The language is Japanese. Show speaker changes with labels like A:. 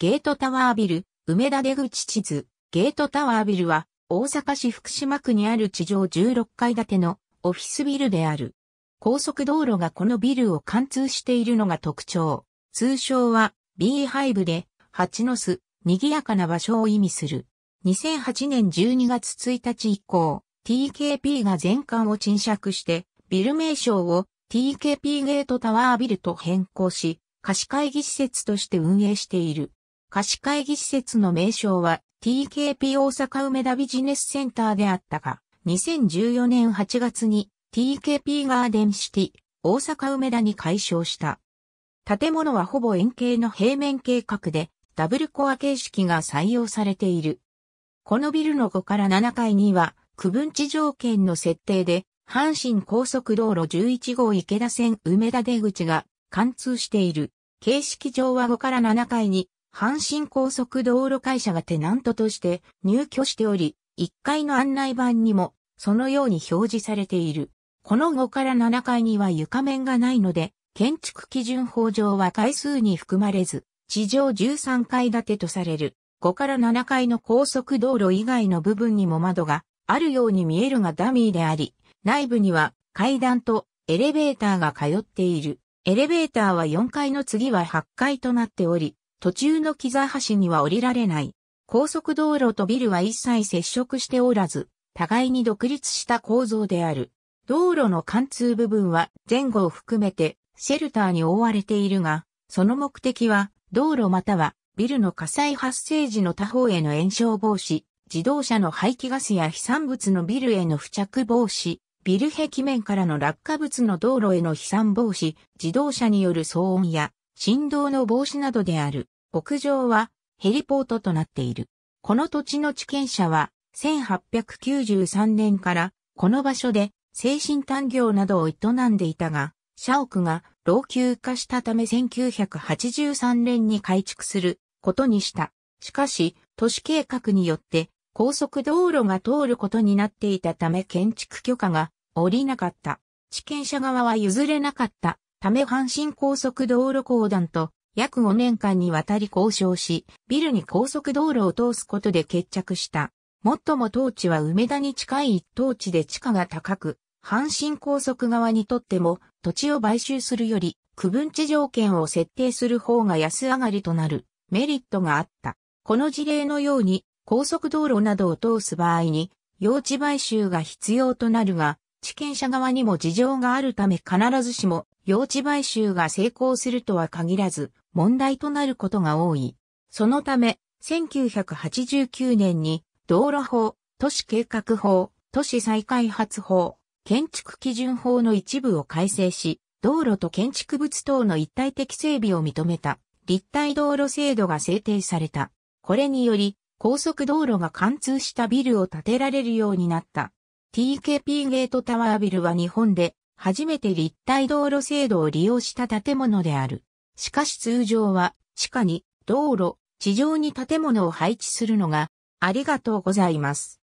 A: ゲートタワービル、梅田出口地図、ゲートタワービルは、大阪市福島区にある地上16階建てのオフィスビルである。高速道路がこのビルを貫通しているのが特徴。通称は、B ハイブで、蜂の巣、賑やかな場所を意味する。2008年12月1日以降、TKP が全館を沈借して、ビル名称を TKP ゲートタワービルと変更し、貸し会議施設として運営している。貸会議施設の名称は TKP 大阪梅田ビジネスセンターであったが、2014年8月に TKP ガーデンシティ大阪梅田に改称した。建物はほぼ円形の平面計画でダブルコア形式が採用されている。このビルの5から7階には区分地条件の設定で阪神高速道路11号池田線梅田出口が貫通している。形式上は5から7階に阪神高速道路会社がテナントとして入居しており、1階の案内板にもそのように表示されている。この5から7階には床面がないので、建築基準法上は階数に含まれず、地上13階建てとされる。5から7階の高速道路以外の部分にも窓があるように見えるがダミーであり、内部には階段とエレベーターが通っている。エレベーターは4階の次は8階となっており、途中の木座橋には降りられない。高速道路とビルは一切接触しておらず、互いに独立した構造である。道路の貫通部分は前後を含めてシェルターに覆われているが、その目的は道路またはビルの火災発生時の他方への炎症防止、自動車の排気ガスや飛散物のビルへの付着防止、ビル壁面からの落下物の道路への飛散防止、自動車による騒音や振動の防止などである。屋上はヘリポートとなっている。この土地の地権者は1893年からこの場所で精神探業などを営んでいたが、社屋が老朽化したため1983年に改築することにした。しかし、都市計画によって高速道路が通ることになっていたため建築許可が下りなかった。地権者側は譲れなかったため阪神高速道路公団と約5年間にわたり交渉し、ビルに高速道路を通すことで決着した。もっとも当地は梅田に近い一等地で地価が高く、阪神高速側にとっても土地を買収するより区分地条件を設定する方が安上がりとなるメリットがあった。この事例のように高速道路などを通す場合に用地買収が必要となるが、地権者側にも事情があるため必ずしも用地買収が成功するとは限らず、問題となることが多い。そのため、1989年に道路法、都市計画法、都市再開発法、建築基準法の一部を改正し、道路と建築物等の一体的整備を認めた立体道路制度が制定された。これにより、高速道路が貫通したビルを建てられるようになった。TKP ゲートタワービルは日本で初めて立体道路制度を利用した建物である。しかし通常は地下に道路、地上に建物を配置するのがありがとうございます。